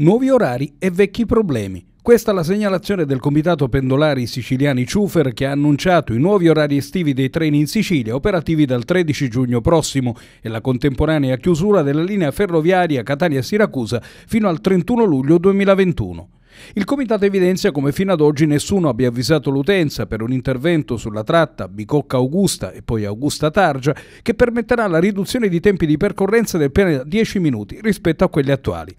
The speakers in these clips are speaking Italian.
Nuovi orari e vecchi problemi. Questa è la segnalazione del Comitato Pendolari Siciliani Ciufer che ha annunciato i nuovi orari estivi dei treni in Sicilia operativi dal 13 giugno prossimo e la contemporanea chiusura della linea ferroviaria Catania-Siracusa fino al 31 luglio 2021. Il comitato evidenzia come fino ad oggi nessuno abbia avvisato l'utenza per un intervento sulla tratta Bicocca-Augusta e poi Augusta-Targia che permetterà la riduzione di tempi di percorrenza del piano 10 minuti rispetto a quelli attuali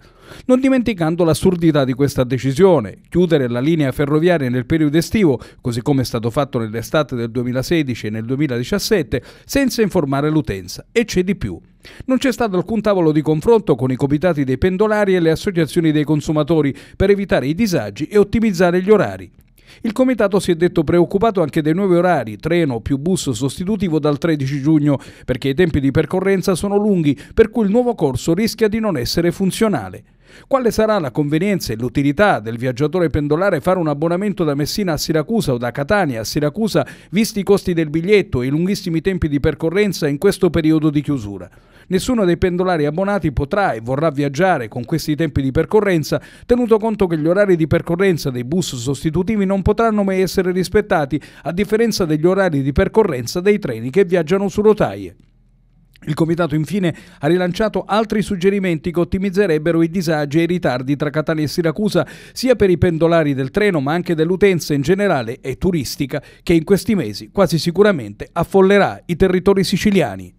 non dimenticando l'assurdità di questa decisione. Chiudere la linea ferroviaria nel periodo estivo, così come è stato fatto nell'estate del 2016 e nel 2017, senza informare l'utenza. E c'è di più. Non c'è stato alcun tavolo di confronto con i comitati dei pendolari e le associazioni dei consumatori per evitare i disagi e ottimizzare gli orari. Il comitato si è detto preoccupato anche dei nuovi orari, treno più bus sostitutivo dal 13 giugno, perché i tempi di percorrenza sono lunghi, per cui il nuovo corso rischia di non essere funzionale. Quale sarà la convenienza e l'utilità del viaggiatore pendolare fare un abbonamento da Messina a Siracusa o da Catania a Siracusa, visti i costi del biglietto e i lunghissimi tempi di percorrenza in questo periodo di chiusura? Nessuno dei pendolari abbonati potrà e vorrà viaggiare con questi tempi di percorrenza, tenuto conto che gli orari di percorrenza dei bus sostitutivi non potranno mai essere rispettati, a differenza degli orari di percorrenza dei treni che viaggiano su rotaie. Il comitato infine ha rilanciato altri suggerimenti che ottimizzerebbero i disagi e i ritardi tra Catania e Siracusa sia per i pendolari del treno ma anche dell'utenza in generale e turistica che in questi mesi quasi sicuramente affollerà i territori siciliani.